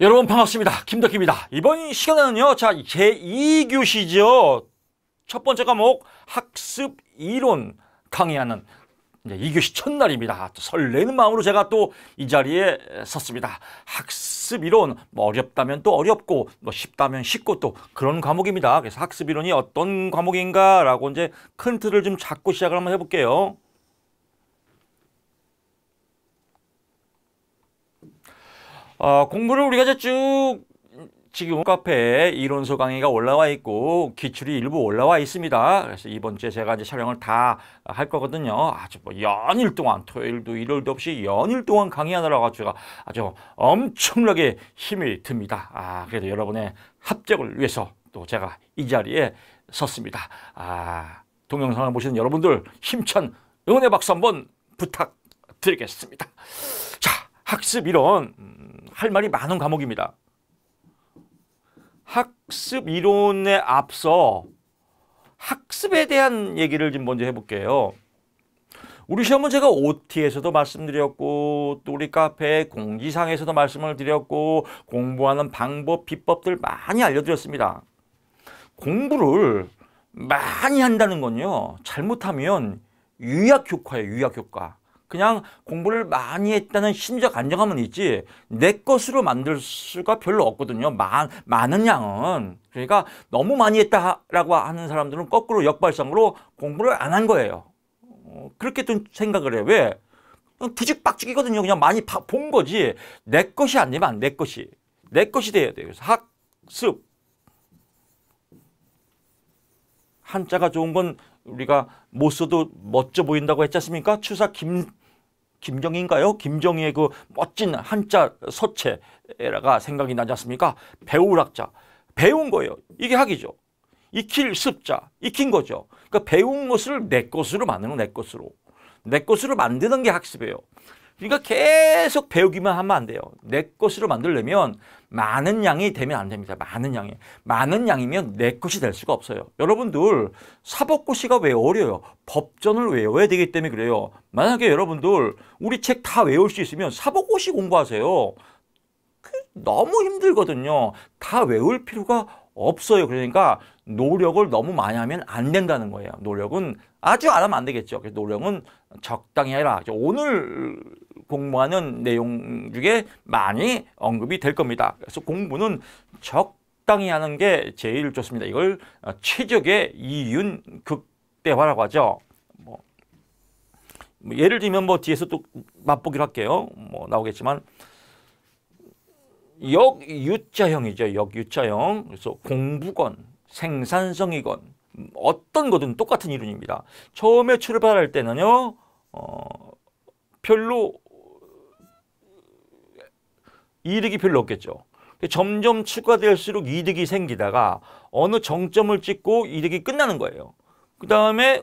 여러분 반갑습니다. 김덕희입니다. 이번 시간에는요. 자, 제2교시죠. 첫 번째 과목 학습 이론 강의하는 이제 2교시 첫날입니다. 설레는 마음으로 제가 또 이 자리에 섰습니다. 학습 이론, 뭐 어렵다면 또 어렵고, 뭐 쉽다면 쉽고 또 그런 과목입니다. 그래서 학습 이론이 어떤 과목인가라고 이제 큰 틀을 좀 잡고 시작을 한번 해볼게요. 어, 공부를 우리가 이제 쭉 지금 카페에 이론서 강의가 올라와 있고 기출이 일부 올라와 있습니다. 그래서 이번 주에 제가 이제 촬영을 다 할 거거든요. 아주 뭐 연일 동안 토요일도 일요일도 없이 연일 동안 강의하느라고 제가 아주 엄청나게 힘이 듭니다. 아 그래도 여러분의 합격을 위해서 또 제가 이 자리에 섰습니다. 아 동영상을 보시는 여러분들 힘찬 응원의 박수 한번 부탁드리겠습니다. 자 학습 이론 음, 할 말이 많은 과목입니다. 학습 이론에 앞서 학습에 대한 얘기를 좀 먼저 해볼게요. 우리 시험은 제가 OT에서도 말씀드렸고 또 우리 카페 공지상에서도 말씀을 드렸고 공부하는 방법, 비법들 많이 알려드렸습니다. 공부를 많이 한다는 건요. 잘못하면 유약효과예요. 유약효과. 그냥 공부를 많이 했다는 심적 안정감은 있지 내 것으로 만들 수가 별로 없거든요. 많, 많은 양은. 그러니까 너무 많이 했다라고 하는 사람들은 거꾸로 역발상으로 공부를 안 한 거예요. 어, 그렇게 좀 생각을 해. 왜? 부직박직이거든요. 그냥 많이 본 거지. 내 것이 안 되면 내 것이. 내 것이 돼야 돼요. 그래서 학습. 한자가 좋은 건 우리가 못 써도 멋져 보인다고 했지 않습니까? 추사 김, 김정희인가요? 김정희의 그 멋진 한자 서체가 생각이 나지 않습니까? 배우락자. 배운 거예요. 이게 학이죠. 익힐 습자. 익힌 거죠. 그러니까 배운 것을 내 것으로 만드는 내 것으로. 내 것으로 만드는 게 학습이에요. 그러니까 계속 배우기만 하면 안 돼요. 내 것으로 만들려면 많은 양이 되면 안 됩니다. 많은 양이. 많은 양이면 내 것이 될 수가 없어요. 여러분들 사법고시가 왜 어려요? 법전을 외워야 되기 때문에 그래요. 만약에 여러분들 우리 책 다 외울 수 있으면 사법고시 공부하세요. 그 너무 힘들거든요. 다 외울 필요가 없어요. 그러니까 노력을 너무 많이 하면 안 된다는 거예요. 노력은 아주 안 하면 안 되겠죠. 그래서 노력은 적당히 해라. 오늘 공부하는 내용 중에 많이 언급이 될 겁니다. 그래서 공부는 적당히 하는 게 제일 좋습니다. 이걸 어, 최적의 이윤 극대화라고 하죠. 뭐, 뭐, 예를 들면 뭐 뒤에서 또 맛보기로 할게요. 뭐 나오겠지만 역유자형이죠. 역유자형. 그래서 공부건 생산성이건 어떤 거든 똑같은 이론입니다. 처음에 출발할 때는요. 어, 별로 이득이 별로 없겠죠. 점점 추가될수록 이득이 생기다가 어느 정점을 찍고 이득이 끝나는 거예요. 그 다음에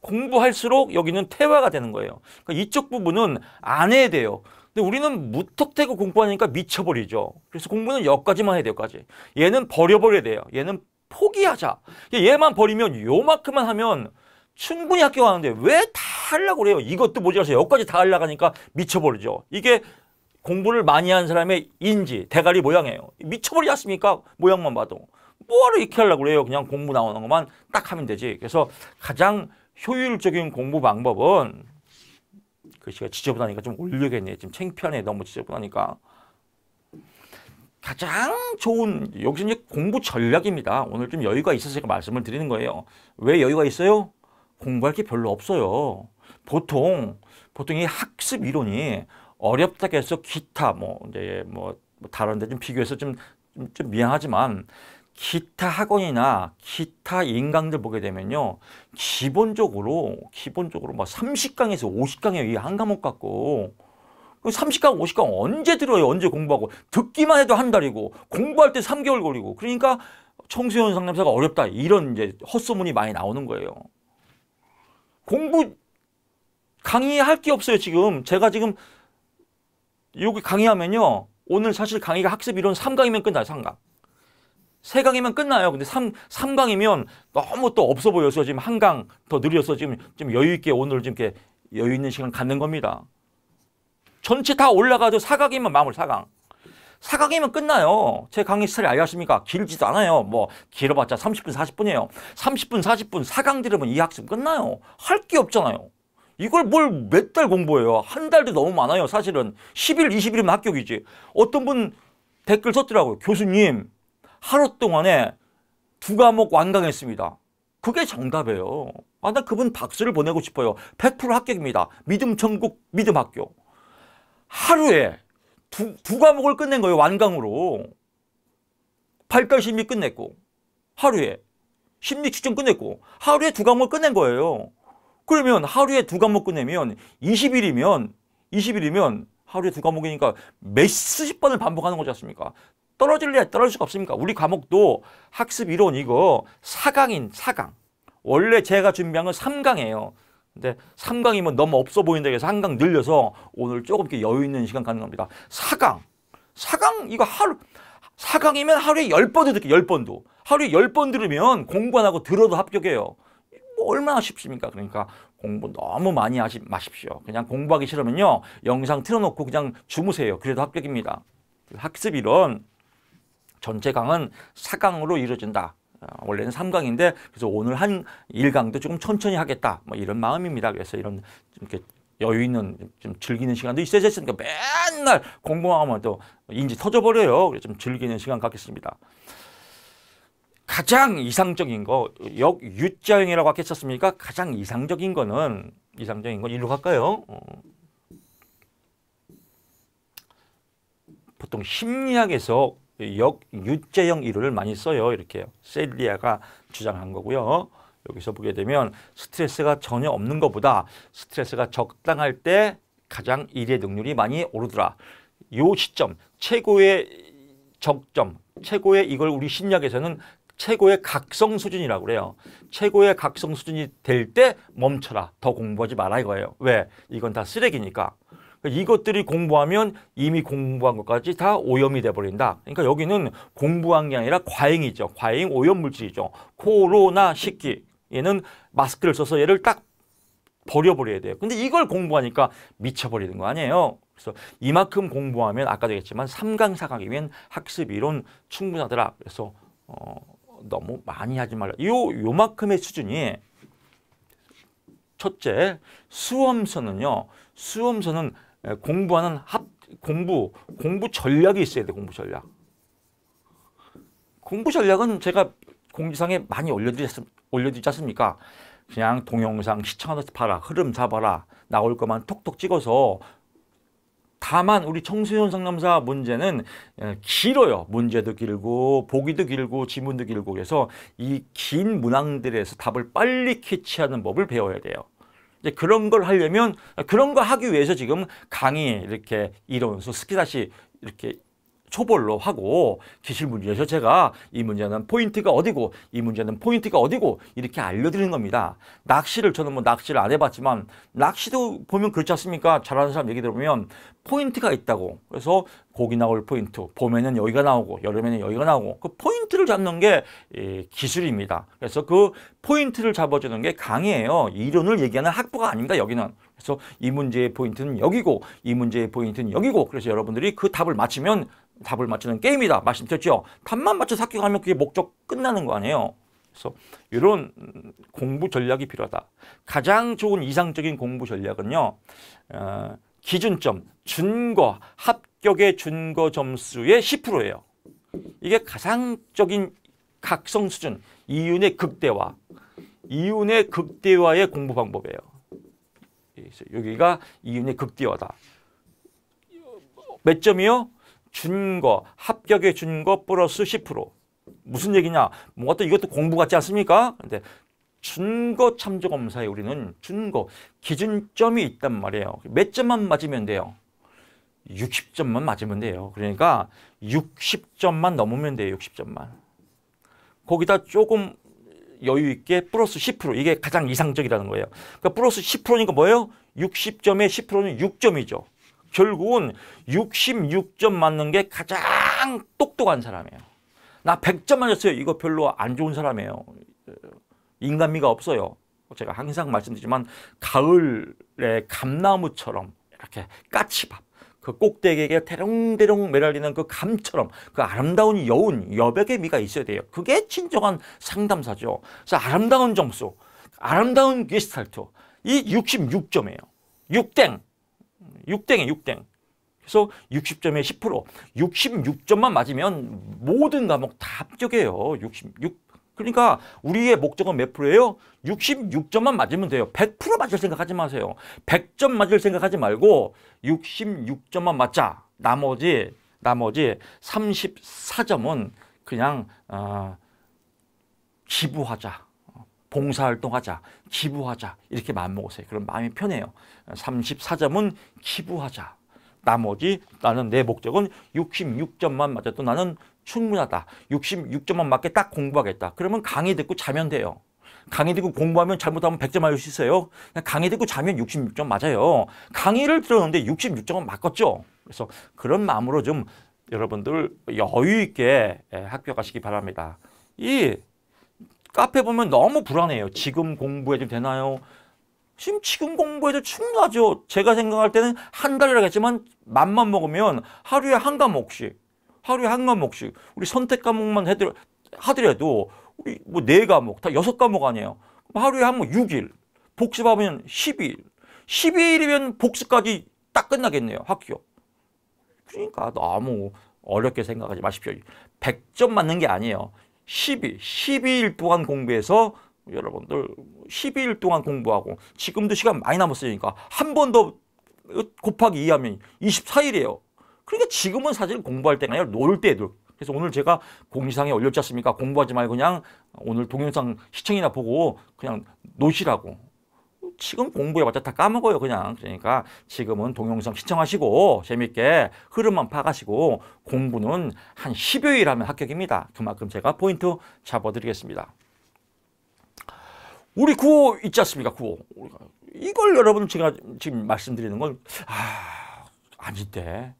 공부할수록 여기는 태화가 되는 거예요. 그러니까 이쪽 부분은 안 해야 돼요. 근데 우리는 무턱대고 공부하니까 미쳐버리죠. 그래서 공부는 여기까지만 해야 돼요. 까지. 얘는 버려버려야 돼요. 얘는 포기하자. 얘만 버리면 요만큼만 하면 충분히 학교 가는데 왜 다 하려고 그래요? 이것도 모자라서 여기까지 다 하려고 하니까 미쳐버리죠. 이게 공부를 많이 한 사람의 인지, 대가리 모양이에요. 미쳐버리지 않습니까? 모양만 봐도. 뭐하러 이렇게 하려고 그래요? 그냥 공부 나오는 것만 딱 하면 되지. 그래서 가장 효율적인 공부 방법은 글씨가 지저분하니까 좀 올려야겠네. 지금 창피하네. 너무 지저분하니까. 가장 좋은 여기서 이제 공부 전략입니다. 오늘 좀 여유가 있어서 제가 말씀을 드리는 거예요. 왜 여유가 있어요? 공부할 게 별로 없어요. 보통 보통 이 학습 이론이 어렵다 해서 기타 뭐 이제 뭐 다른 데좀 비교해서 좀, 좀 미안하지만 기타 학원이나 기타 인강들 보게 되면요. 기본적으로 기본적으로 막 30강에서 50강에 이한 과목 갖고 30강, 그 50강 언제 들어요? 언제 공부하고 듣기만 해도 한 달이고 공부할 때 3개월 걸리고 그러니까 청소년 상담사가 어렵다 이런 이제 헛소문이 많이 나오는 거예요. 공부 강의할 게 없어요 지금 제가 지금 여기 강의하면요. 오늘 사실 강의가 학습 이론 3강이면 끝나요. 3강. 3강이면 끝나요. 근데 3, 3강이면 너무 또 없어 보여서 지금 한 강더 늘려서 지금 좀 여유 있게 오늘 좀 이렇게 여유 있는 시간 갖는 겁니다. 전체 다 올라가도 4강이면 마무리 4강. 4강이면 끝나요. 제 강의 스타일 알겠습니까? 길지도 않아요. 뭐 길어봤자 30분 40분이에요. 30분 40분 4강 들으면 이 학습 끝나요. 할 게 없잖아요. 이걸 뭘 몇 달 공부해요. 한 달도 너무 많아요. 사실은 10일, 20일이면 합격이지. 어떤 분 댓글 썼더라고요. 교수님, 하루 동안에 두 과목 완강했습니다. 그게 정답이에요. 아, 나 그분 박수를 보내고 싶어요. 100% 합격입니다. 믿음 천국, 믿음 학교. 하루에 두, 두 과목을 끝낸 거예요. 완강으로. 발달 심리 끝냈고, 하루에. 심리 추천 끝냈고, 하루에 두 과목을 끝낸 거예요. 그러면 하루에 두 과목 끝내면 20일이면 20일이면 하루에 두 과목이니까 몇 수십 번을 반복하는 거지 않습니까? 떨어질래야 떨어질 수가 없습니까? 우리 과목도 학습 이론 이거 4강인 4강. 원래 제가 준비한 건 3강이에요. 근데 3강이면 너무 없어 보인다 그래서 1강 늘려서 오늘 조금 이렇게 여유 있는 시간 가는 겁니다. 4강. 4강 이거 하루 4강이면 하루에 10번도 듣게 10번도. 하루에 10번 들으면 공부하고 안 들어도 합격해요. 뭐 얼마나 쉽습니까? 그러니까 공부 너무 많이 하지 마십시오. 그냥 공부하기 싫으면요. 영상 틀어놓고 그냥 주무세요. 그래도 합격입니다. 그 학습 이론 전체 강은 4강으로 이루어진다. 어, 원래는 3강인데 그래서 오늘 한 1강도 조금 천천히 하겠다. 뭐 이런 마음입니다. 그래서 이런 이렇게 여유 있는 좀 즐기는 시간도 있어야 되니까 맨날 공부만 하면 또 인지 터져버려요. 그래서 좀 즐기는 시간 갖겠습니다. 가장 이상적인 거, 역유자형이라고 아까 습니까 가장 이상적인 거는, 이상적인 건 일로 갈까요? 어. 보통 심리학에서 역유자형 이론을 많이 써요. 이렇게 셀리아가 주장한 거고요. 여기서 보게 되면 스트레스가 전혀 없는 것보다 스트레스가 적당할 때 가장 일의 능률이 많이 오르더라. 요 시점, 최고의 적점, 최고의 이걸 우리 심리학에서는 최고의 각성 수준이라고 그래요. 최고의 각성 수준이 될 때 멈춰라. 더 공부하지 마라 이거예요. 왜? 이건 다 쓰레기니까. 그러니까 이것들이 공부하면 이미 공부한 것까지 다 오염이 돼버린다. 그러니까 여기는 공부한 게 아니라 과잉이죠. 과잉 오염물질이죠. 코로나 식기. 얘는 마스크를 써서 얘를 딱 버려버려야 돼요. 근데 이걸 공부하니까 미쳐버리는 거 아니에요. 그래서 이만큼 공부하면 아까도 얘기했지만 삼강사강이면 학습 이론 충분하더라. 그래서 어, 너무 많이 하지 말라. 요 요만큼의 수준이 첫째 수험서는요. 수험서는 공부하는 합 공부 공부 전략이 있어야 돼. 공부 전략. 공부 전략은 제가 공지상에 많이 올려드렸, 올려드리지 않습니까? 그냥 동영상 시청하면서 봐라. 흐름 잡아라. 나올 것만 톡톡 찍어서 다만 우리 청소년 상담사 문제는 어, 길어요. 문제도 길고 보기도 길고 지문도 길고 그래서 이 긴 문항들에서 답을 빨리 캐치하는 법을 배워야 돼요. 이제 그런 걸 하려면 그런 거 하기 위해서 지금 강의 이렇게 이론수 스키다시 이렇게 초벌로 하고 기실 문제에서 제가 이 문제는 포인트가 어디고 이 문제는 포인트가 어디고 이렇게 알려드리는 겁니다. 낚시를 저는 뭐 낚시를 안 해봤지만 낚시도 보면 그렇지 않습니까? 잘하는 사람 얘기 들어보면 포인트가 있다고 그래서 고기 나올 포인트 봄에는 여기가 나오고 여름에는 여기가 나오고 그 포인트를 잡는 게 예, 기술입니다. 그래서 그 포인트를 잡아주는 게 강의예요. 이론을 얘기하는 학부가 아닙니다. 여기는 그래서 이 문제의 포인트는 여기고 이 문제의 포인트는 여기고 그래서 여러분들이 그 답을 맞히면 답을 맞추는 게임이다 말씀드렸죠. 답만 맞춰서 학교 가면 그게 목적 끝나는 거 아니에요. 그래서 이런 공부 전략이 필요하다. 가장 좋은 이상적인 공부 전략은요. 어, 기준점, 준거, 합격의 준거 점수의 10%예요. 이게 가상적인 각성 수준, 이윤의 극대화, 이윤의 극대화의 공부 방법이에요. 예, 여기가 이윤의 극대화다. 몇 점이요? 준 거, 합격의준거 플러스 10%. 무슨 얘기냐? 뭔가 또 이것도 공부 같지 않습니까? 근데 준거 참조 검사에 우리는 준거 기준점이 있단 말이에요. 몇 점만 맞으면 돼요? 60점만 맞으면 돼요. 그러니까 60점만 넘으면 돼요. 60점만. 거기다 조금 여유 있게 플러스 10% 이게 가장 이상적이라는 거예요. 그러니까 플러스 10%니까 뭐예요? 60점에 10%는 6점이죠. 결국은 66점 맞는 게 가장 똑똑한 사람이에요. 나 100점 맞았어요. 이거 별로 안 좋은 사람이에요. 인간미가 없어요. 제가 항상 말씀드리지만 가을에 감나무처럼 이렇게 까치밥 그 꼭대기에 대롱대롱 매달리는 그 감처럼 그 아름다운 여운, 여백의 미가 있어야 돼요. 그게 진정한 상담사죠. 그래서 아름다운 점수, 아름다운 게스탈트 이 66점이에요. 6땡 6땡에 6땡. 그래서 60점에 10%, 66점만 맞으면 모든 과목 다합격해요 66. 그러니까 우리의 목적은 몇 프로예요? 66점만 맞으면 돼요. 100% 맞을 생각하지 마세요. 100점 맞을 생각하지 말고 66점만 맞자. 나머지 나머지 34점은 그냥 어, 기부하자. 봉사활동하자, 기부하자 이렇게 마음먹으세요. 그럼 마음이 편해요. 34점은 기부하자. 나머지 나는 내 목적은 66점만 맞아도 나는 충분하다. 66점만 맞게 딱 공부하겠다. 그러면 강의 듣고 자면 돼요. 강의 듣고 공부하면 잘못하면 100점 맞을 수 있어요. 강의 듣고 자면 66점 맞아요. 강의를 들었는데 66점은 맞겠죠. 그래서 그런 마음으로 좀 여러분들 여유 있게 합격하시기 예, 바랍니다. 이 카페 보면 너무 불안해요. 지금 공부해도 되나요? 지금 지금 공부해도 충분하죠. 제가 생각할 때는 한 달이라고 했지만 맘만 먹으면 하루에 한 과목씩 하루에 한 과목씩 우리 선택 과목만 하더라도 우리 뭐 네 과목 다 여섯 과목 아니에요. 하루에 한뭐 6일 복습하면 12일 12일이면 복습까지 딱 끝나겠네요. 학교. 그러니까 너무 어렵게 생각하지 마십시오. 100점 맞는 게 아니에요. 12, 12일 동안 공부해서 여러분들 12일 동안 공부하고 지금도 시간 많이 남았으니까 한 번 더 곱하기 2하면 24일이에요. 그러니까 지금은 사실 공부할 때가 아니라 놀 때도 그래서 오늘 제가 공지상에 올렸지 않습니까? 공부하지 말고 그냥 오늘 동영상 시청이나 보고 그냥 노시라고 지금 공부해봤자 다 까먹어요 그냥 그러니까 지금은 동영상 시청하시고 재밌게 흐름만 파가시고 공부는 한 10여일 하면 합격입니다 그만큼 제가 포인트 잡아드리겠습니다 우리 구호 있지 않습니까 구호 이걸 여러분 제가 지금 말씀드리는 건 아, 아닌데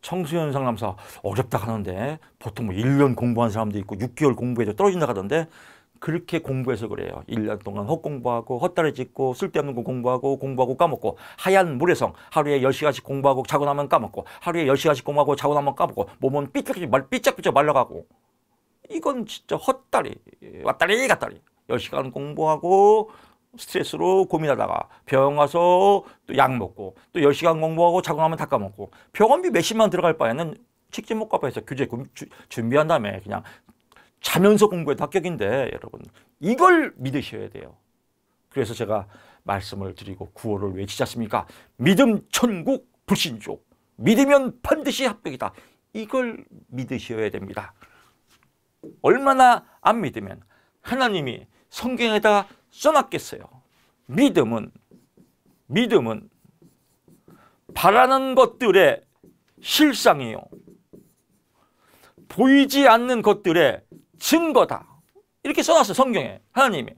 청소년 상담사 어렵다 하는데 보통 뭐 1년 공부한 사람도 있고 6개월 공부해도 떨어진다 하던데 그렇게 공부해서 그래요. 1년 동안 헛공부하고 헛다리 짓고 쓸데없는 거 공부하고 공부하고 까먹고 하얀 물에성 하루에 10시간씩 공부하고 자고 나면 까먹고 하루에 10시간씩 공부하고 자고 나면 까먹고 몸은 삐짝삐짝, 말, 삐짝 말라가고 이건 진짜 헛다리 왔다리 갔다리 10시간 공부하고 스트레스로 고민하다가 병 와서 또 약 먹고 또 10시간 공부하고 자고 나면 다 까먹고 병원비 몇십만 들어갈 바에는 직접못과봐서 교재 준비한 다음에 그냥 자면서 공부해다 합격인데 여러분 이걸 믿으셔야 돼요. 그래서 제가 말씀을 드리고 구호를 외치지 않습니까? 믿음 천국 불신족 믿으면 반드시 합격이다. 이걸 믿으셔야 됩니다. 얼마나 안 믿으면 하나님이 성경에다 써놨겠어요. 믿음은 믿음은 바라는 것들의 실상이요. 보이지 않는 것들의 증거다. 이렇게 써놨어 요 성경에 하나님이.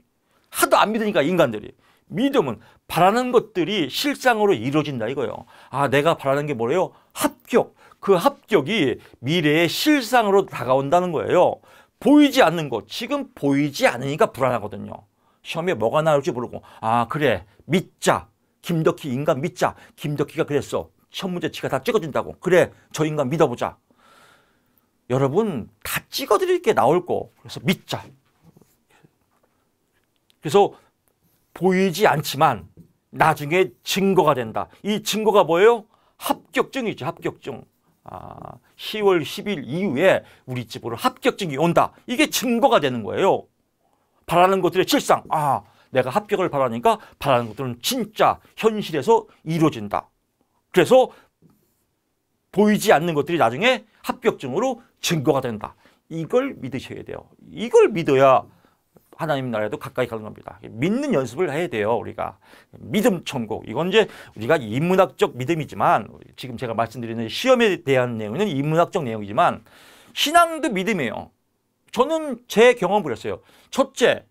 하도 안 믿으니까 인간들이. 믿음은 바라는 것들이 실상으로 이루어진다 이거예요. 아 내가 바라는 게 뭐래요? 합격. 그 합격이 미래의 실상으로 다가온다는 거예요. 보이지 않는 것. 지금 보이지 않으니까 불안하거든요. 시험에 뭐가 나올지 모르고 아 그래 믿자. 김덕희 인간 믿자. 김덕희가 그랬어. 시험 문제 지가 다 찍어준다고. 그래 저 인간 믿어보자. 여러분 다 찍어드릴 게 나올 거. 그래서 믿자. 그래서 보이지 않지만 나중에 증거가 된다. 이 증거가 뭐예요? 합격증이죠. 합격증. 아, 10월 10일 이후에 우리 집으로 합격증이 온다. 이게 증거가 되는 거예요. 바라는 것들의 실상. 아, 내가 합격을 바라니까 바라는 것들은 진짜 현실에서 이루어진다. 그래서 보이지 않는 것들이 나중에 합격증으로 증거가 된다. 이걸 믿으셔야 돼요. 이걸 믿어야 하나님 나라에도 가까이 가는 겁니다. 믿는 연습을 해야 돼요, 우리가. 믿음 천국. 이건 이제 우리가 인문학적 믿음이지만 지금 제가 말씀드리는 시험에 대한 내용은 인문학적 내용이지만 신앙도 믿음이에요. 저는 제 경험을 했어요. 첫째,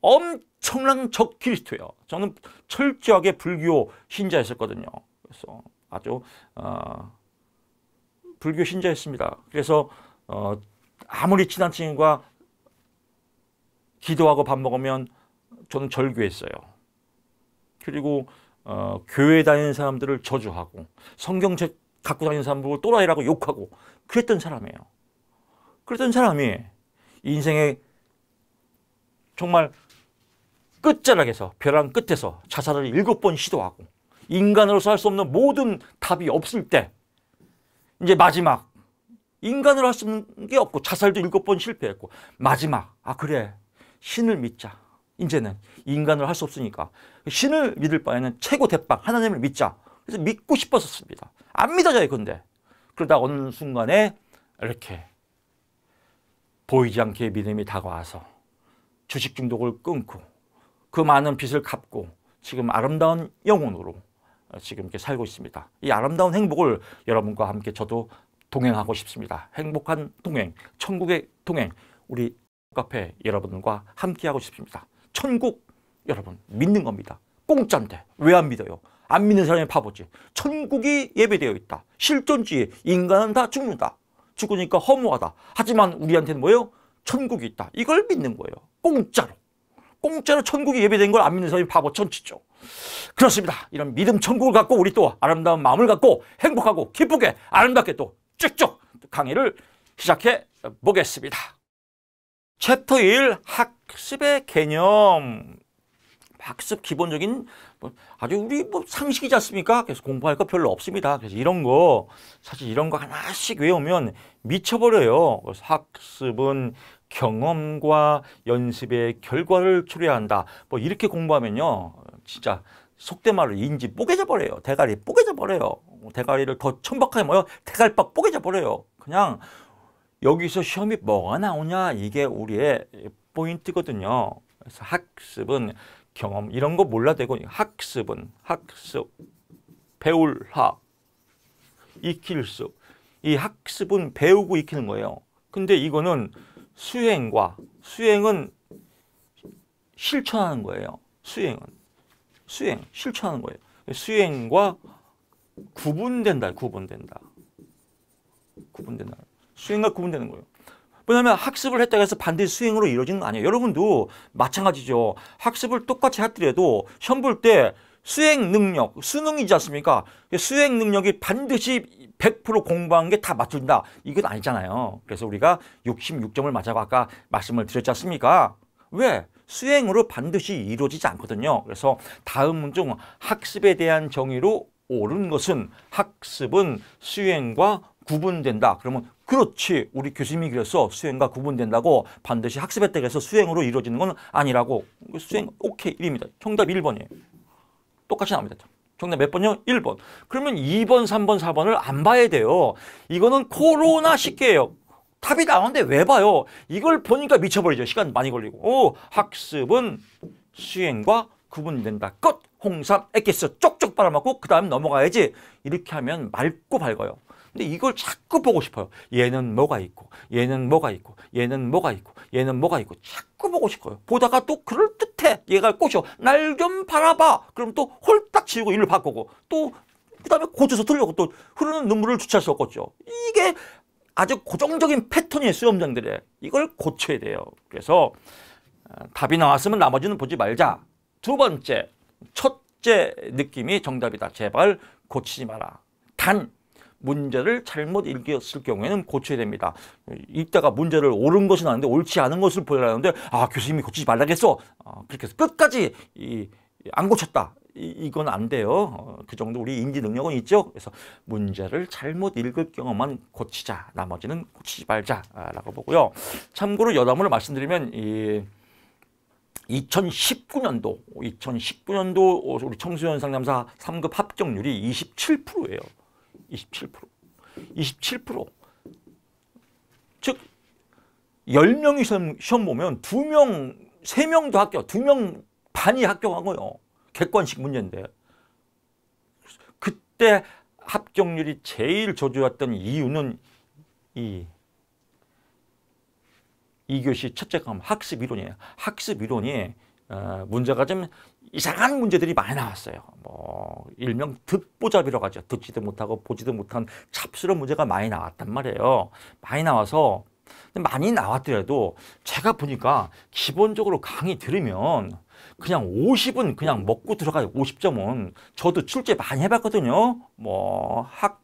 엄청난 적그리스도예요. 저는 철저하게 불교 신자였었거든요. 그래서 아주 어, 불교 신자였습니다. 그래서 어, 아무리 친한 친구가 기도하고 밥 먹으면 저는 절교했어요. 그리고 어, 교회 다니는 사람들을 저주하고 성경책 갖고 다니는 사람 보고 또라이라고 욕하고 그랬던 사람이에요. 그랬던 사람이 인생의 정말 끝자락에서 벼랑 끝에서 자살을 일곱 번 시도하고 인간으로서 할 수 없는 모든 답이 없을 때 이제 마지막 인간을 할수는게 없고 자살도 일곱 번 실패했고 마지막 아 그래 신을 믿자 이제는 인간을 할수 없으니까 신을 믿을 바에는 최고 대빵 하나님을 믿자 그래서 믿고 싶었었습니다 안 믿어져요 근데 그러다 어느 순간에 이렇게 보이지 않게 믿음이 다가와서 주식 중독을 끊고 그 많은 빚을 갚고 지금 아름다운 영혼으로 어, 지금 이렇게 살고 있습니다. 이 아름다운 행복을 여러분과 함께 저도 동행하고 싶습니다. 행복한 동행, 천국의 동행, 우리 카페 여러분과 함께하고 싶습니다. 천국 여러분 믿는 겁니다. 공짜인데 왜 안 믿어요? 안 믿는 사람이 바보지. 천국이 예배되어 있다. 실존주의 인간은 다 죽는다. 죽으니까 허무하다. 하지만 우리한테는 뭐예요? 천국이 있다. 이걸 믿는 거예요. 공짜로. 공짜로 천국이 예배된 걸 안 믿는 사람이 바보 천치죠. 그렇습니다. 이런 믿음 천국을 갖고 우리 또 아름다운 마음을 갖고 행복하고 기쁘게 아름답게 또 쭉쭉 강의를 시작해 보겠습니다. 챕터 1 학습의 개념 학습 기본적인 뭐 아주 우리 뭐 상식이지 않습니까? 그래서 공부할 거 별로 없습니다. 그래서 이런 거 사실 이런 거 하나씩 외우면 미쳐버려요. 학습은 경험과 연습의 결과를 초래한다. 뭐 이렇게 공부하면요. 진짜 속된 말로 인지 뽀개져 버려요. 대가리 뽀개져 버려요. 대가리를 더 천박하게 뭐요? 대갈박 뽀개져 버려요. 그냥 여기서 시험이 뭐가 나오냐 이게 우리의 포인트거든요. 그래서 학습은 경험 이런 거 몰라도 되고 학습은 학습 배울 학 익힐 수 이 학습은 배우고 익히는 거예요. 근데 이거는 수행과 수행은 실천하는 거예요. 수행은 수행, 실천하는 거예요. 수행과 구분된다, 구분된다. 구분된다. 수행과 구분되는 거예요. 왜냐하면 학습을 했다고 해서 반드시 수행으로 이루어지는 거 아니에요. 여러분도 마찬가지죠. 학습을 똑같이 하더라도 시험 볼 때 수행 능력, 수능이지 않습니까? 수행 능력이 반드시 100% 공부한 게 다 맞춘다. 이건 아니잖아요. 그래서 우리가 66점을 맞아고 아까 말씀을 드렸지 않습니까? 왜? 수행으로 반드시 이루어지지 않거든요. 그래서 다음 중 학습에 대한 정의로 옳은 것은 학습은 수행과 구분된다. 그러면 그렇지 우리 교수님이 그래서 수행과 구분된다고 반드시 학습했다 그래서 수행으로 이루어지는 건 아니라고 그 수행 오케이 1입니다. 정답 1번이에요. 똑같이 나옵니다. 정답 몇 번이요? 1번. 그러면 2번, 3번, 4번을 안 봐야 돼요. 이거는 코로나 식계예요. 답이 나오는데 왜 봐요? 이걸 보니까 미쳐버리죠. 시간 많이 걸리고. 오, 학습은 수행과 구분된다. 끝! 홍삼, 에케스 쪽쪽 빨아먹고 그 다음 넘어가야지. 이렇게 하면 맑고 밝아요. 근데 이걸 자꾸 보고 싶어요. 얘는 뭐가 있고, 얘는 뭐가 있고, 얘는 뭐가 있고, 얘는 뭐가 있고. 자꾸 보고 싶어요. 보다가 또 그럴듯해. 얘가 꼬셔. 날 좀 바라봐. 그럼 또 홀딱 지우고 일을 바꾸고 또 그다음에 고쳐서 들려고 또 흐르는 눈물을 주차할수 없겠죠. 이게 아주 고정적인 패턴이에요. 수험장들의 이걸 고쳐야 돼요. 그래서 어, 답이 나왔으면 나머지는 보지 말자. 두 번째, 첫째 느낌이 정답이다. 제발 고치지 마라. 단 문제를 잘못 읽었을 경우에는 고쳐야 됩니다. 이따가 문제를 옳은 것은 아는데 옳지 않은 것을 보여야 는데아 교수님이 고치지 말라겠어. 아, 어, 그렇게 해서 끝까지 이, 안 고쳤다. 이, 건안 돼요. 어, 그 정도 우리 인지 능력은 있죠. 그래서 문제를 잘못 읽을 경우만 고치자. 나머지는 고치지 말자라고 아, 보고요. 참고로 여담으로 말씀드리면 이 2019년도 2019년도 우리 청소년 상담사 3급 합격률이 27%예요. 27%. 27%. 즉 10명이 시험, 보면 2명, 3명도 합격, 2명 반이 합격한 거예요. 객관식 문제인데 그때 합격률이 제일 저조였던 이유는 이 이교시 첫째 감 학습 이론이에요. 학습 이론이 어, 문제가 좀 이상한 문제들이 많이 나왔어요. 뭐 일명 듣보잡이라고 하죠. 듣지도 못하고 보지도 못한 찹스러운 문제가 많이 나왔단 말이에요. 많이 나와서 많이 나왔더라도 제가 보니까 기본적으로 강의 들으면 그냥 50은 그냥 먹고 들어가요. 50점은. 저도 출제 많이 해봤거든요. 뭐, 학,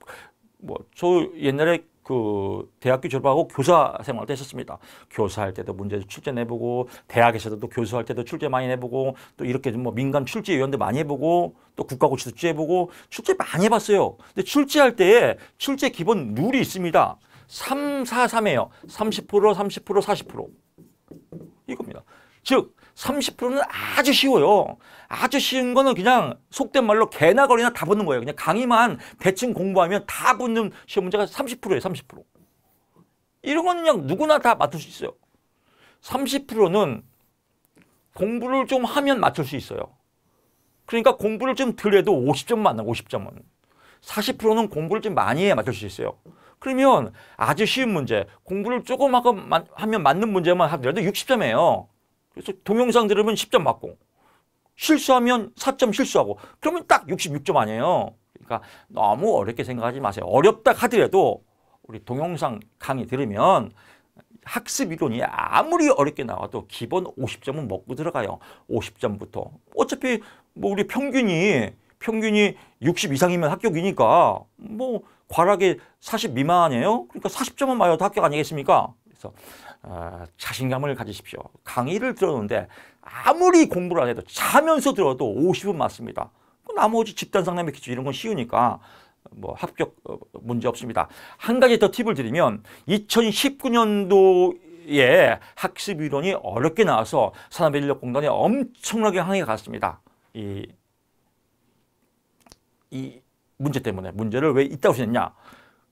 뭐, 저 옛날에 그 대학교 졸업하고 교사 생활도 했었습니다. 교사할 때도 문제 출제 내보고 대학에서도 교수할 때도 출제 많이 내보고 또 이렇게 뭐 민간 출제 위원도 많이 해보고 또 국가고시도 출제해보고 출제 많이 해봤어요. 근데 출제할 때에 출제 기본 룰이 있습니다. 3, 4, 3에요 30%, 30%, 40% 이겁니다. 즉 30%는 아주 쉬워요. 아주 쉬운 거는 그냥 속된 말로 개나 거리나 다 붙는 거예요. 그냥 강의만 대충 공부하면 다 붙는 시험 문제가 30%예요. 30%. 이런 거는 그냥 누구나 다 맞출 수 있어요. 30%는 공부를 좀 하면 맞출 수 있어요. 그러니까 공부를 좀 덜 해도 50점 맞는 50점은. 40%는 공부를 좀 많이 해야 맞출 수 있어요. 그러면 아주 쉬운 문제, 공부를 조금 만 하면 맞는 문제만 하더라도 60점이에요. 그래서 동영상 들으면 10점 맞고 실수하면 4점 실수하고 그러면 딱 66점 아니에요. 그러니까 너무 어렵게 생각하지 마세요. 어렵다 하더라도 우리 동영상 강의 들으면 학습 이론이 아무리 어렵게 나와도 기본 50점은 먹고 들어가요. 50점부터. 어차피 뭐 우리 평균이 평균이 60 이상이면 합격이니까 뭐 과락에 40 미만이에요. 그러니까 40점은 마요 합격 아니겠습니까? 그래서 어, 자신감을 가지십시오. 강의를 들었는데 아무리 공부를 안 해도 자면서 들어도 50은 맞습니다. 그 나머지 집단 상담의 기초 이런 건 쉬우니까 뭐 합격 어, 문제 없습니다. 한 가지 더 팁을 드리면 2019년도에 학습 이론이 어렵게 나와서 산업인력공단에 엄청나게 항의가 갔습니다. 이, 이 문제 때문에 문제를 왜 있다고 쓰냐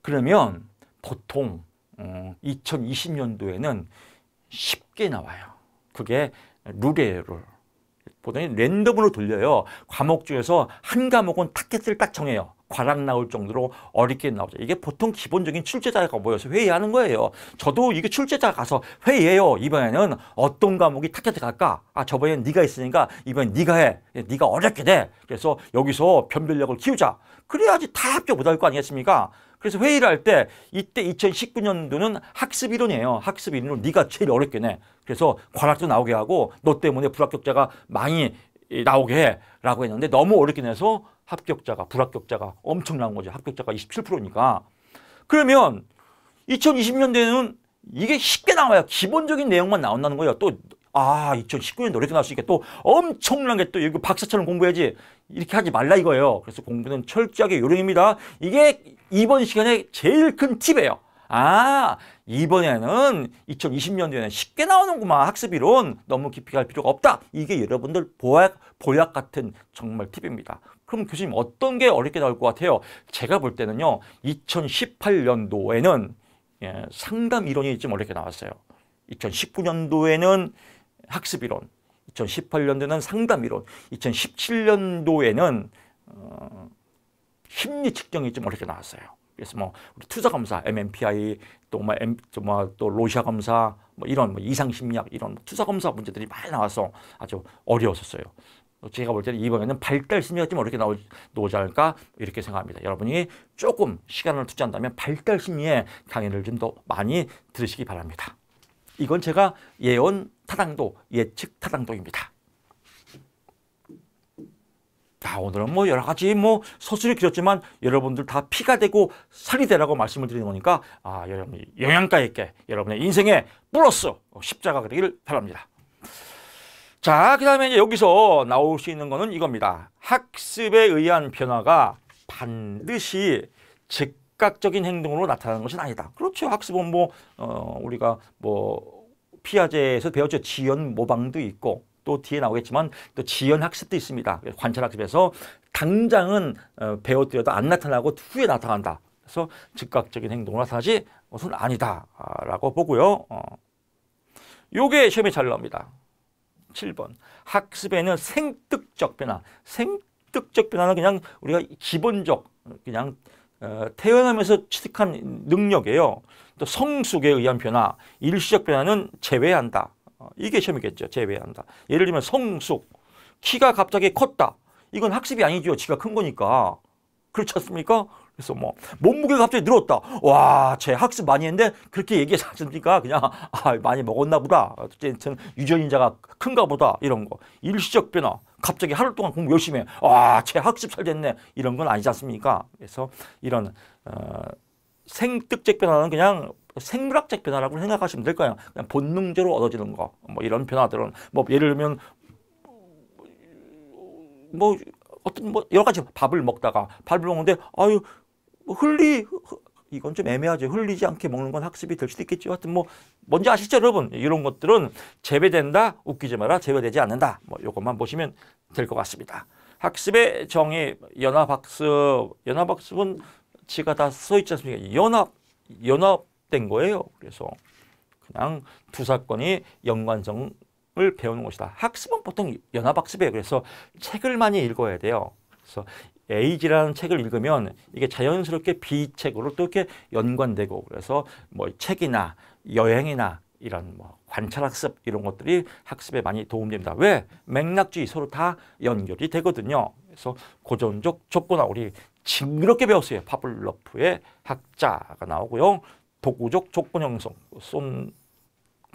그러면 보통 어, 2020년도에는 쉽게 나와요. 그게 룰이에요, 보더니 랜덤으로 돌려요. 과목 중에서 한 과목은 타겟을 딱 정해요. 과락 나올 정도로 어렵게 나오죠. 이게 보통 기본적인 출제자가 모여서 회의하는 거예요. 저도 이게 출제자 가서 회의해요. 이번에는 어떤 과목이 타겟에 갈까? 아 저번엔 네가 있으니까 이번엔 네가 해. 예, 네가 어렵게 돼. 그래서 여기서 변별력을 키우자. 그래야지 다 합격 못할 거 아니겠습니까? 그래서 회의를 할 때 이때 2019년도는 학습 이론이에요. 학습 이론을 네가 제일 어렵게 내. 그래서 과학도 나오게 하고 너 때문에 불합격자가 많이 나오게 해라고 했는데 너무 어렵게 내서 합격자가 불합격자가 엄청난 거죠. 합격자가 27%니까. 그러면 2020년대에는 이게 쉽게 나와야 기본적인 내용만 나온다는 거예요. 또아 2019년 도 이렇게 나올 수 있게 또엄청난게또 이거 박사처럼 공부해야지 이렇게 하지 말라 이거예요. 그래서 공부는 철저하게 요령입니다. 이게 이번 시간에 제일 큰 팁이에요. 아 이번에는 2020년도에는 쉽게 나오는구만 학습이론 너무 깊이 갈 필요가 없다. 이게 여러분들 보약, 보약 같은 정말 팁입니다. 그럼 교수님 어떤 게 어렵게 나올 것 같아요? 제가 볼 때는요. 2018년도에는 예, 상담 이론이 좀 어렵게 나왔어요. 2019년도에는 학습이론, 2018년도는 상담이론, 2017년도에는 어, 심리 측정이 좀 어렵게 나왔어요. 그래서 뭐 우리 투자 검사, MMPI 또뭐또 뭐, 또 로시아 검사 뭐 이런 뭐 이상 심리학 이런 투자 검사 문제들이 많이 나와서 아주 어려웠었어요. 제가 볼 때는 이번에는 발달 심리학이좀 어렵게 나오, 나오지 않을까 이렇게 생각합니다. 여러분이 조금 시간을 투자한다면 발달 심리에 강의를 좀 더 많이 들으시기 바랍니다. 이건 제가 예언 타당도, 예측 타당도입니다. 자, 오늘은 뭐 여러 가지 뭐 서술이 길었지만 여러분들 다 피가 되고 살이 되라고 말씀을 드리는 거니까 아, 여러분 영양가 있게 여러분의 인생에 플러스 십자가가 되기를 바랍니다. 자, 그 다음에 여기서 나올 수 있는 거는 이겁니다. 학습에 의한 변화가 반드시 즉 즉각적인 행동으로 나타나는 것은 아니다. 그렇죠. 학습은 뭐 어, 우리가 뭐 피아제에서 배웠죠. 지연 모방도 있고 또 뒤에 나오겠지만 또 지연 학습도 있습니다. 관찰 학습에서 당장은 어, 배웠더라도 안 나타나고 후에 나타난다. 그래서 즉각적인 행동으로 나타나지 것은 아니다라고 보고요. 어. 요게 시험에 잘 나옵니다. 7번 학습에는 생ต적 변화 생ต적 변화는 그냥 우리가 기본적 그냥 어, 태어나면서 취득한 능력에요. 또 성숙에 의한 변화, 일시적 변화는 제외한다. 어, 이게 시험이겠죠. 제외한다. 예를 들면 성숙, 키가 갑자기 컸다. 이건 학습이 아니죠. 지가 큰 거니까. 그렇지 않습니까? 그래서 뭐 몸무게가 갑자기 늘었다. 와, 제 학습 많이 했는데 그렇게 얘기하지 않습니까? 그냥 아, 많이 먹었나 보다. 어쨌든 유전인자가 큰가 보다. 이런 거. 일시적 변화. 갑자기 하루 동안 공부 열심히 해. 와, 제 학습 잘 됐네. 이런 건 아니지 않습니까? 그래서 이런 어, 생뜩적 변화는 그냥 생물학적 변화라고 생각하시면 될 거예요. 그냥 본능적으로 얻어지는 거. 뭐 이런 변화들은 뭐 예를 들면 뭐 어떤 뭐 여러 가지 밥을 먹다가 밥을 먹는데 아유 뭐 흘리 이건 좀 애매하죠. 흘리지 않게 먹는 건 학습이 될 수도 있겠죠. 하여튼 뭐 뭔지 아시죠, 여러분? 이런 것들은 재배된다, 웃기지 마라, 재배되지 않는다. 뭐 이것만 보시면 될 것 같습니다. 학습의 정의, 연합학습, 연합학습은 지가 다써 있지 않습니까? 연합, 연합된 거예요. 그래서 그냥 두 사건이 연관성을 배우는 것이다. 학습은 보통 연합학습이에요. 그래서 책을 많이 읽어야 돼요. 그래서 에이지라는 책을 읽으면 이게 자연스럽게 비 책으로 또 이렇게 연관되고 그래서 뭐 책이나 여행이나 이런 뭐 관찰학습 이런 것들이 학습에 많이 도움됩니다. 왜? 맥락주의 서로 다 연결이 되거든요. 그래서 고전적 접근화 우리 징그럽게 배웠어요. 파블로프의 학자가 나오고요. 도구적 조건 형성,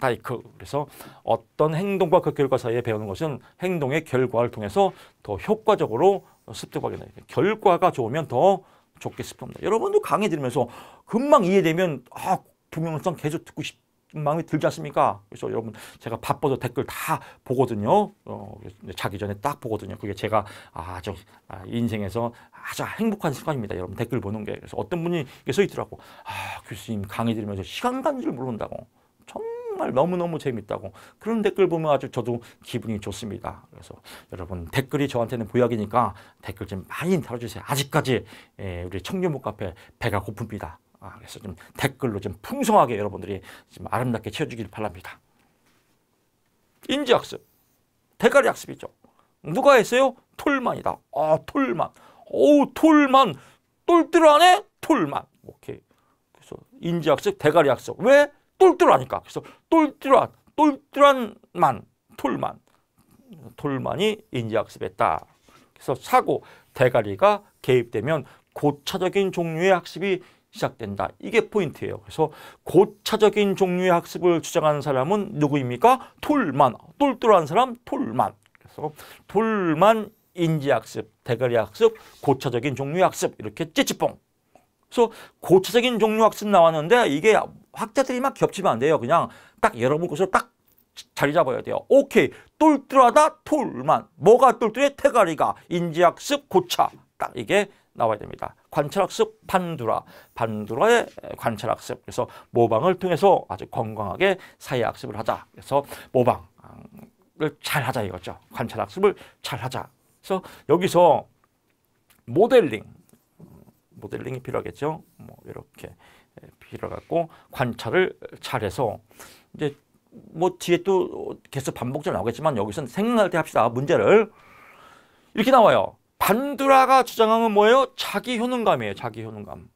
사이클 그래서 어떤 행동과 그 결과 사이에 배우는 것은 행동의 결과를 통해서 더 효과적으로 습득하게 됩니다. 결과가 좋으면 더 좋게 습득합니다. 여러분도 강의 들으면서 금방 이해되면 아, 동영성 계속 듣고 싶 마음이 들지 않습니까? 그래서 여러분 제가 바빠서 댓글 다 보거든요. 어, 자기 전에 딱 보거든요. 그게 제가 아주 아, 인생에서 아주 행복한 습관입니다 여러분 댓글 보는 게 그래서 어떤 분이 이게 써 있더라고. 아 교수님 강의 들으면서 시간 가는 줄 모른다고. 정말 너무너무 재밌다고 그런 댓글 보면 아주 저도 기분이 좋습니다. 그래서 여러분 댓글이 저한테는 보약이니까 댓글 좀 많이 달아주세요. 아직까지 예, 우리 청년부 카페 배가 고픕니다. 아, 그래서 좀 댓글로 좀 풍성하게 여러분들이 좀 아름답게 채워주길 바랍니다. 인지학습, 대가리 학습이죠. 누가 했어요? 톨만이다. 아, 톨만. 오, 톨만. 똘뜰하네? 톨만. 오케이. 그래서 인지학습, 대가리 학습. 왜? 똘똘하니까. 그래서 똘똘한, 똘똘한 만, 톨만. 톨만이 인지학습했다. 그래서 사고, 대가리가 개입되면 고차적인 종류의 학습이 시작된다. 이게 포인트예요. 그래서 고차적인 종류의 학습을 주장하는 사람은 누구입니까? 톨만, 똘똘한 사람 톨만. 그래서 톨만 인지학습, 대가리 학습, 고차적인 종류의 학습 이렇게 찌찌뽕. 그래서 고체적인 종류 학습 나왔는데 이게 학자들이 막 겹치면 안 돼요. 그냥 딱 여러분 곳으로 딱 자리 잡아야 돼요. 오케이. 똘똘하다 톨만. 뭐가 똘똘해? 태가리가. 인지학습 고차. 딱 이게 나와야 됩니다. 관찰학습 반두라, 반두라의 관찰학습. 그래서 모방을 통해서 아주 건강하게 사회학습을 하자. 그래서 모방을 잘 하자 이거죠. 관찰학습을 잘 하자. 그래서 여기서 모델링, 모델링이 필요하겠죠. 뭐 이렇게 예, 필요하고 관찰을 잘해서 이제 뭐 뒤에 또 계속 반복적으로 나오겠지만 여기서는 생각날 때 합시다. 문제를 이렇게 나와요. 반두라가 주장한 건 뭐예요? 자기 효능감이에요. 자기 효능감.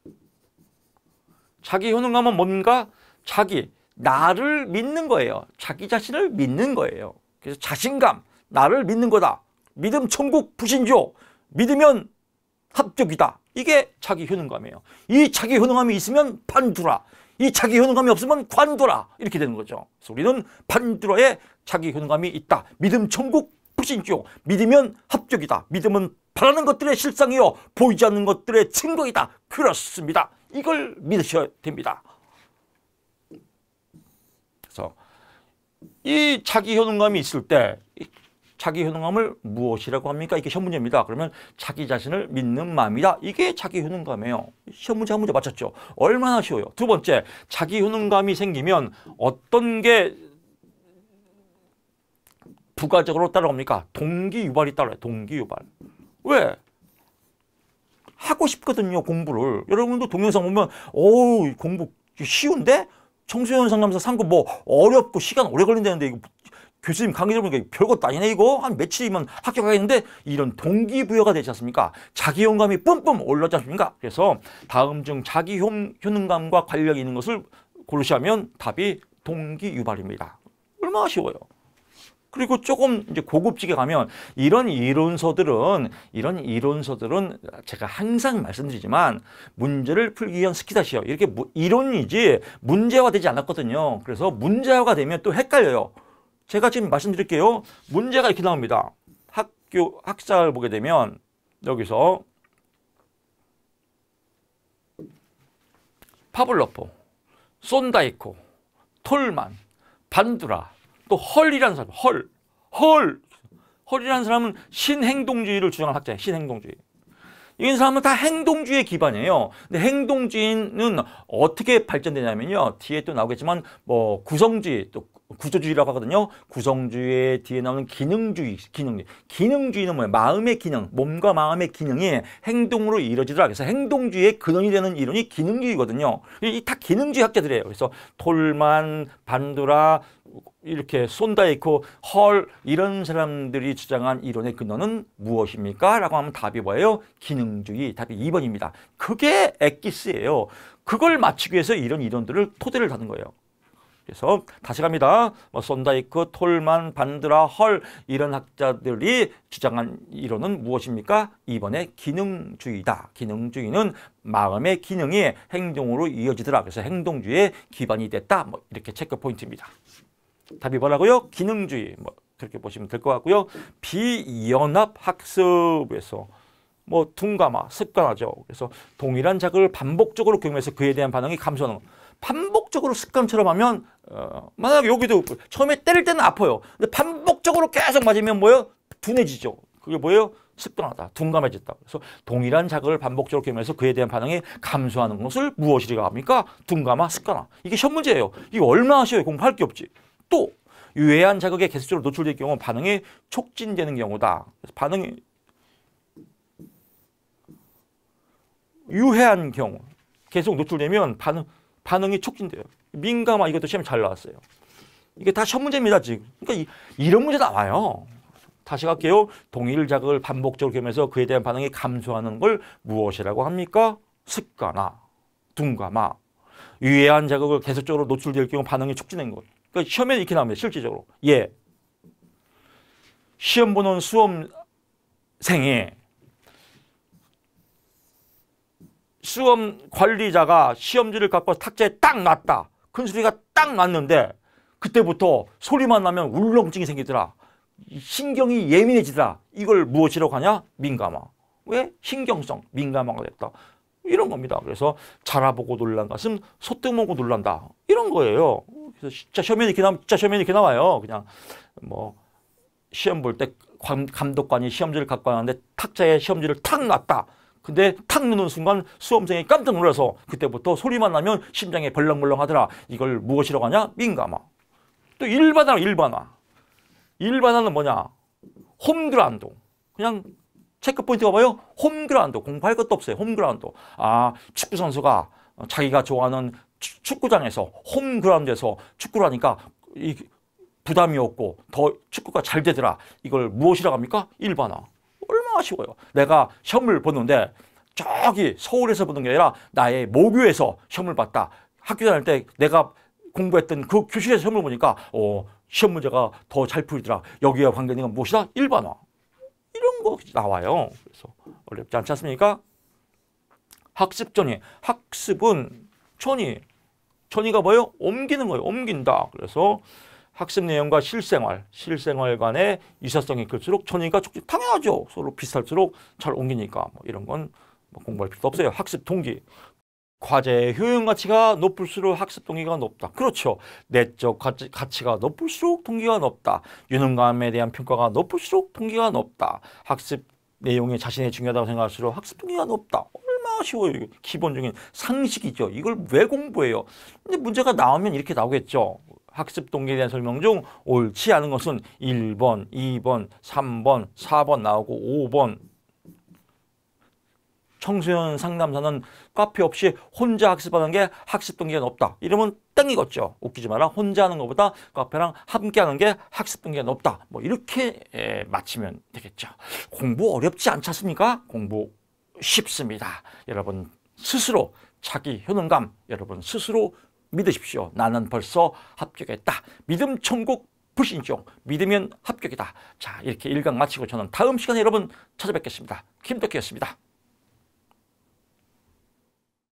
자기 효능감은 뭔가 자기 나를 믿는 거예요. 자기 자신을 믿는 거예요. 그래서 자신감, 나를 믿는 거다. 믿음 천국 부신조. 믿으면 합격이다. 이게 자기 효능감이에요. 이 자기 효능감이 있으면 반두라. 이 자기 효능감이 없으면 관두라. 이렇게 되는 거죠. 그래서 우리는 반두라에 자기 효능감이 있다. 믿음 천국 불신지옥. 믿으면 합격이다. 믿음은 바라는 것들의 실상이요. 보이지 않는 것들의 증거이다. 그렇습니다. 이걸 믿으셔야 됩니다. 그래서 이 자기 효능감이 있을 때 자기 효능감을 무엇이라고 합니까? 이게 시험 문제입니다. 그러면 자기 자신을 믿는 마음이다. 이게 자기 효능감이에요. 시험 문제 한 문제 맞췄죠. 얼마나 쉬워요. 두 번째, 자기 효능감이 생기면 어떤 게 부가적으로 따라옵니까? 동기 유발이 따라요. 동기 유발. 왜? 하고 싶거든요. 공부를. 여러분도 동영상 보면 어우 공부 쉬운데? 청소년 상담사 상급 뭐 어렵고 시간 오래 걸린다는데 이거 교수님 강의를 보니까 별것도 아니네 이거 한 며칠이면 학교 가겠는데 이런 동기부여가 되지 않습니까? 자기용감이 뿜뿜 올랐지 않습니까? 그래서 다음 중 자기 효능감과 관련이 있는 것을 고르시면 답이 동기유발입니다. 얼마나 쉬워요. 그리고 조금 이제 고급지게 가면 이런 이론서들은 이런 이론서들은 제가 항상 말씀드리지만 문제를 풀기 위한 스키다시요. 이렇게 이론이지 문제화되지 않았거든요. 그래서 문제화가 되면 또 헷갈려요. 제가 지금 말씀드릴게요. 문제가 이렇게 나옵니다. 학교 학사를 보게 되면 여기서 파블로포, 손다이코 톨만, 반두라, 또 헐이라는 사람, 헐, 헐, 헐이라는 사람은 신행동주의를 주장한 학자예요. 신행동주의. 이 사람은 다 행동주의 기반이에요. 근데 행동주의는 어떻게 발전되냐면요. 뒤에 또 나오겠지만 뭐 구성주의, 또 구조주의라고 하거든요. 구성주의 뒤에 나오는 기능주의, 기능주의. 기능주의는 뭐예요? 마음의 기능, 몸과 마음의 기능이 행동으로 이루어지더라. 그래서 행동주의의 근원이 되는 이론이 기능주의거든요. 이 다 기능주의 학자들이에요. 그래서 톨만, 반도라, 이렇게 손다 있고 헐 이런 사람들이 주장한 이론의 근원은 무엇입니까? 라고 하면 답이 뭐예요? 기능주의 답이 2번입니다. 그게 엑기스예요. 그걸 맞추기 위해서 이런 이론들을 토대를 다는 거예요. 그래서 다시 갑니다. 뭐 손다이크, 톨만, 반드라, 헐 이런 학자들이 주장한 이론은 무엇입니까? 2번의 기능주의다. 기능주의는 마음의 기능이 행동으로 이어지더라. 그래서 행동주의의 기반이 됐다. 뭐 이렇게 체크 포인트입니다. 답이 뭐라고요? 기능주의. 뭐 그렇게 보시면 될 것 같고요. 비연합 학습에서 뭐 둔감화, 습관화죠. 그래서 동일한 작업을 반복적으로 경험해서 그에 대한 반응이 감소하는 것. 반복적으로 습관처럼 하면 어, 만약에 여기도 처음에 때릴 때는 아파요. 근데 반복적으로 계속 맞으면 뭐예요? 둔해지죠. 그게 뭐예요? 습관하다, 둔감해졌다. 그래서 동일한 자극을 반복적으로 경해서 그에 대한 반응이 감소하는 것을 무엇이라고 합니까? 둔감화, 습관화. 이게 시 문제예요. 이게 얼마나 쉬워요. 공부할 게 없지. 또 유해한 자극에 계속적으로 노출될 경우 반응이 촉진되는 경우다. 반응이 유해한 경우 계속 노출되면 반응 반응이 촉진돼요. 민감화 이것도 시험에 잘 나왔어요. 이게 다 시험 문제입니다, 지금. 그러니까 이, 런 문제 나와요. 다시 갈게요. 동일 자극을 반복적으로 겸해서 그에 대한 반응이 감소하는 걸 무엇이라고 합니까? 습관화, 둔감화. 유해한 자극을 계속적으로 노출될 경우 반응이 촉진된 것. 그러니까 시험에 이렇게 나옵니다, 실질적으로. 예. 시험 보는 수험생이 수험 관리자가 시험지를 갖고 탁자에 딱 놨다. 큰 소리가 딱 났는데 그때부터 소리만 나면 울렁증이 생기더라. 신경이 예민해지더라. 이걸 무엇이라고 하냐? 민감화. 왜? 신경성, 민감화가 됐다. 이런 겁니다. 그래서 자라보고 놀란 것은 소뜸먹고 놀란다. 이런 거예요. 그래서 진짜 시험에 이렇게 나면 진짜 시험에 이렇게 나와요. 그냥 뭐 시험 볼 때 감독관이 시험지를 갖고 왔는데 탁자에 시험지를 탁 놨다. 근데 탁 누는 순간 수험생이 깜짝 놀라서 그때부터 소리만 나면 심장이 벌렁벌렁 하더라. 이걸 무엇이라고 하냐? 민감화. 또일반화 일반화. 일반화는 뭐냐? 홈그라운드. 그냥 체크 포인트 가봐요. 홈그라운드. 공부할 것도 없어요. 홈그라운드. 아, 축구선수가 자기가 좋아하는 추, 축구장에서 홈그라운드에서 축구를 하니까 이 부담이 없고 더 축구가 잘 되더라. 이걸 무엇이라고 합니까? 일반화. 쉬워요 내가 시험을 보는데 저기 서울에서 보는 게 아니라 나의 모교에서 시험을 봤다. 학교 다닐 때 내가 공부했던 그 교실에서 시험을 보니까 어, 시험 문제가 더 잘 풀리더라. 여기의 관계된건 무엇이다? 일반화. 이런 거 나와요. 그래서 어렵지 않지 않습니까? 학습 전이 학습은 전이전이가 뭐예요? 옮기는 거예요. 옮긴다. 그래서 학습 내용과 실생활, 실생활 간의 유사성이 클수록 천이가 쭉쭉 당연하죠. 서로 비슷할수록 잘 옮기니까 뭐 이런 건 뭐 공부할 필요도 없어요. 학습 동기. 과제의 효용 가치가 높을수록 학습 동기가 높다. 그렇죠. 내적 가치, 가치가 높을수록 동기가 높다. 유능감에 대한 평가가 높을수록 동기가 높다. 학습 내용이 자신이 중요하다고 생각할수록 학습 동기가 높다. 얼마나 쉬워요. 기본적인 상식이죠. 이걸 왜 공부해요? 근데 문제가 나오면 이렇게 나오겠죠. 학습 동기에 대한 설명 중 옳지 않은 것은 1번, 2번, 3번, 4번 나오고 5번 청소년 상담사는 카페 없이 혼자 학습하는 게 학습 동기가 높다. 이러면 땡이겠죠. 웃기지 마라. 혼자 하는 것보다 카페랑 함께 하는 게 학습 동기가 높다. 뭐 이렇게 에, 예, 마치면 되겠죠. 공부 어렵지 않지 않습니까? 공부 쉽습니다. 여러분 스스로 자기 효능감 여러분 스스로 믿으십시오. 나는 벌써 합격했다. 믿음 천국 불신종. 믿으면 합격이다. 자, 이렇게 일강 마치고 저는 다음 시간에 여러분 찾아뵙겠습니다. 김덕기였습니다.